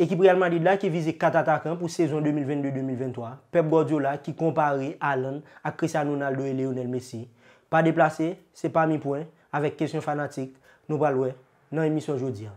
Ekip Real Madrid la ki vize kat atakan pou sezon 2022-2023. Pep Guardiola ki kompare Allen ak Cristiano Ronaldo et Lionel Messi. Pa deplase, se pa mi poen, avek kesyon fanatik, nou balwe nan emisyon jodi an.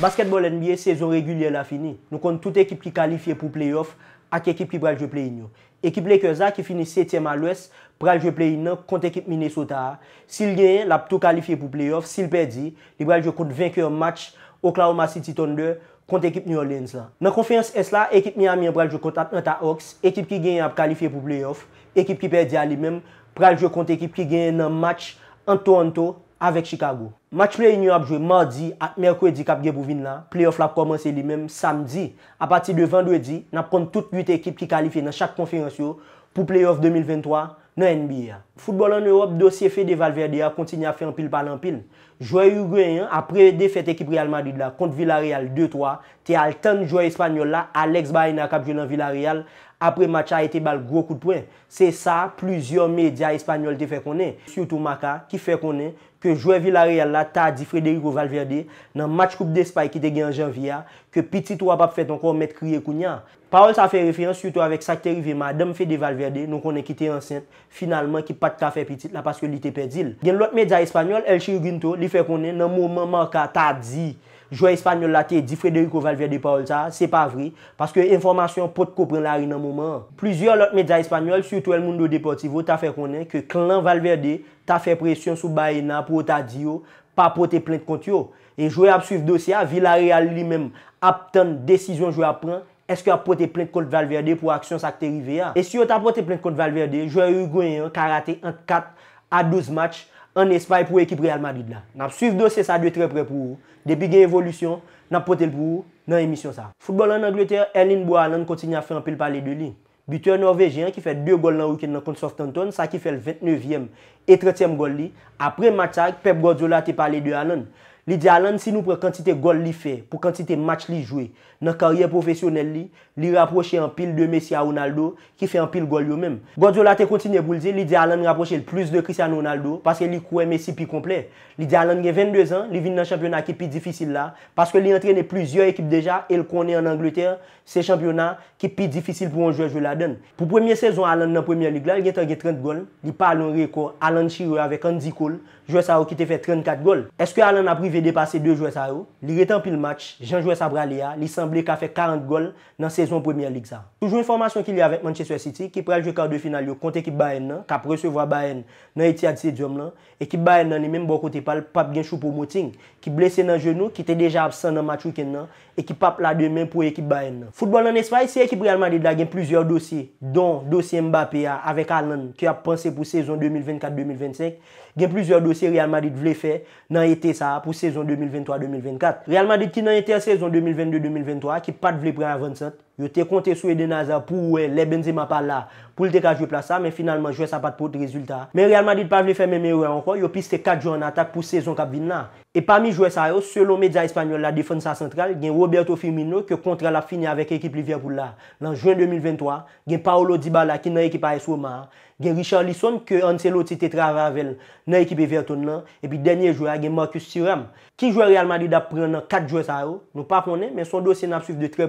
Basketball NBA sezon regulye la fini. Nou kont tout ekip ki kalifiye pou playoff. ak ekip ki bralje play inyo. Ekip lekeza ki fini 7e alwes, bralje play inyo kont ekip Minnesota. Sil genyen, lap to kalifiye pou playoff. Sil perdi, li bralje kont venke yon match Oklahoma City Thunder kont ekip New Orleans la. Nan konfiyans es la, ekip mi amyen bralje kont at anta Ox, ekip ki genyen ap kalifiye pou playoff, ekip ki perdi alimem, bralje kont ekip ki genyen nan match anto anto New Orleans. avèk Chicago. Matchplay yon yon apjwe mardi at merkwe di kapge pou vin la. Playoff l apkomanse li men samdi. A pati de vendredi, n apkonde tout 8 ekip ki kalife nan chak konferans yo pou playoff 2023 nan NBA. Football an Europe dosye fe de Valverde ap kontine ap fe an pil pal an pil. Jouè yugwen yon apre defet ekip Real Madrid la kont Vilareal 2-3, te al ten jouè Espanyol la, Alex Bahay na kapjounan Vilareal apre match a ete bal gro koutpwen. Se sa, plouzyon media Espanyol te fè konen. Soutou maka ki fè konen ke jouè Vilareal la ta di Frederico Valverde nan match koup d'Espay ki te gen Janvier, ke piti tou ap ap fèt ankon met kriye kounyan. Parol sa fè refyans soutou avèk Sakteri Vema, dem fè de Valverde, nou konen ki te ansyen, finalman ki pat ka fè piti la paske li te perdil. Gen lout media Espanyol, El Chiriginto, li koumen. fè konnen nan mouman man ka ta di jouè Espanyol la te di Frédéric Valverde pa oulta, se pa vri, paske informasyon pot kopren la ri nan mouman. Plizyon lot medya Espanyol, surtout el mundo deportivo, ta fè konnen ke klan Valverde ta fè presyon sou Baena pou ta di yo pa pote plente kont yo. E jouè ap suiv dosye a, Villarreal li menm ap ten desisyon jouè ap pren, eske ap pote plente kont Valverde pou aksyon sakte Rivea. E si yo ta pote plente kont Valverde, jouè yu gwenye karate 1-4 a 12 matchs An espaye pou ekip Real Madrid la. Nap suiv dosye sa dwe trepre pou ou. Depi gen evolusyon, nap potel pou ou nan emisyon sa. Foutbol an Angleterre, Erlin Boalan kontinye a fe anpil pale de li. Bite un Norvejian ki fe dwe gol nan wiken nan konsortanton sa ki fe l 29e et 30e gol li. Apre matak, Pep Godzola te pale de anan. Li di Alan, si nou prek kantite gol li fe, pou kantite match li jwe, nan karye profesyonel li, li raproche en pil de Messi a Ronaldo, ki fe en pil gol yo men. Godiola te kontine pou li de, li di Alan raproche el plus de Cristiano Ronaldo, paske li koue Messi pi komple. Li di Alan gen 22 an, li vin nan championat ki pi difisil la, paske li entrene plusieurs ekip deja, el konen en Angleterre, se championat ki pi difisil pou an jwe jwe la den. Pou premye sezon, Alan nan premye lig la, li gen tange 30 gol, li palon rekor Alan Chirou avek an 10 kol, jwe sa wakite fe 34 gol. Eske Alan aprive fè depase 2 jouè sa ou, li retan pil match, jan jouè sa bralè ya, li sanble ka fè 40 gol nan sezon Premier League sa. Toujou informasyon ki li avèk Manchester City, ki prèl jouè kardou final yo kont ekip Bayern nan, ka presevwa Bayern nan eti ad sè diom lan, ekip Bayern nan e menm bo kote pal pap gen chou pou moting, ki blèse nan genou, ki te deja absan nan mat chou ken nan, ekip pap la demen pou ekip Bayern nan. Foutbol nan espay, se ekip Real Madrid la gen plouzyor dosye, don dosye Mbappé ya avèk Alen ki ap panse pou sezon 2024-2025, gen plizor dosye real madit vle fe nan ete sa pou sezon 2023-2024. Real madit ki nan ete sezon 2022-2023 ki pat vle pre avansant, yo te konte sou Eden Hazard pou wè, lè Benzema pa la, pou lte ka jou plasa, men finalman jouè sa pat pou ot rezultat. Men realman dit pa vle fè mè mè wè ankon, yo piste kat jou an atak pou sezon kap vin la. E pami jouè sa yo, selon media espanyol la defensa central, gen Roberto Firmino ke kontral ap fini avèk ekip Livia Poula. Lan jwen 2023, gen Paolo Dibala ki nan ekip A.S. Omar, gen Richard Lisson ke anse loti Tetra Ravel nan ekip Everton nan, epi denye jouè gen Marcus Thuram. Ki jouè realman dit ap pren nan kat jouè sa yo, nou pa konen, men son dosi nan ap suiv de tre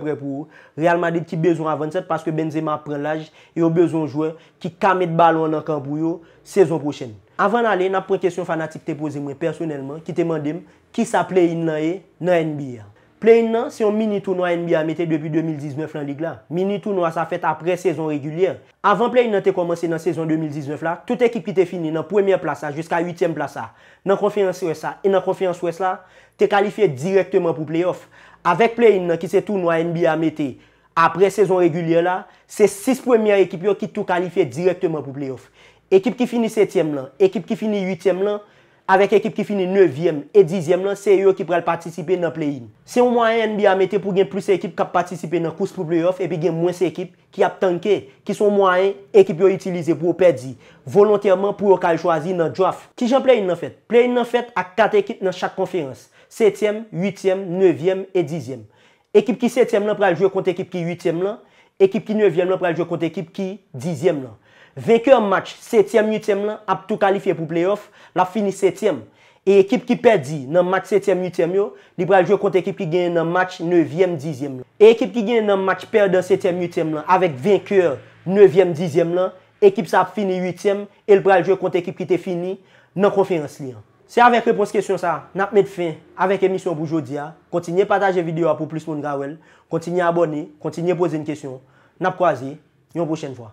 a dit ki bezon avanset paske Benzema pren laj yo bezon jouen ki kamet balon nan Kampuyo sezon prochen. Avan ale, nan prekestyon fanatik te pose mwen personelman ki te mandem ki sa play-in nan e nan NBA. Play-in nan, se yon mini tournoi NBA mette depi 2019 lan lig la. Mini tournoi sa fete apre sezon regulier. Avan play-in nan te komanse nan sezon 2019 la, tout ekip ki te fini nan premier plasa jusqu'a 8e plasa nan konfianse WESA e nan konfianse WESLA te kalifiye direktman pou play-off. Avek apre sezon regulye la, se 6 premye ekip yo ki tou kalife direktyman pou playoff. Ekip ki fini 7e lan, ekip ki fini 8e lan, avek ekip ki fini 9e e 10e lan, se yo ki pral patisipe nan playin. Se ou mwanyen bi amete pou gen plus ekip kap patisipe nan kous pou playoff, epi gen mwen se ekip ki ap tanke, ki son mwanyen ekip yo itilize pou ou perdi, volonterman pou ou kal chwazi nan draft. Ki jan playin nan fet? Playin nan fet ak 4 ekip nan chak konferans. 7e, 8e, 9e e 10e. Ekip ki 7èm lan praljou kont ekip ki 8èm lan, ekip ki 9èm lan praljou kont ekip ki 10èm lan. Venkèr match 7èm 8èm lan ap tout kalifiè pou playoff, l ap fini 7èm. Ekip ki perdi nan match 7èm 8èm yo, li praljou kont ekip ki genye nan match 9èm 10èm lan. Ekip ki genye nan match perde nan 7èm 8èm lan, avèk venkèr 9èm 10èm lan, ekip sa ap fini 8èm, el praljou kont ekip ki te fini nan konferans li an. Se avek epons kesyon sa, nap met fin avek emisyon boujoudia. Kontinye pataje videyo apou plis moun gawel. Kontinye abone, kontinye pose n kesyon. Nap kwa zi, yon pwoshen fwa.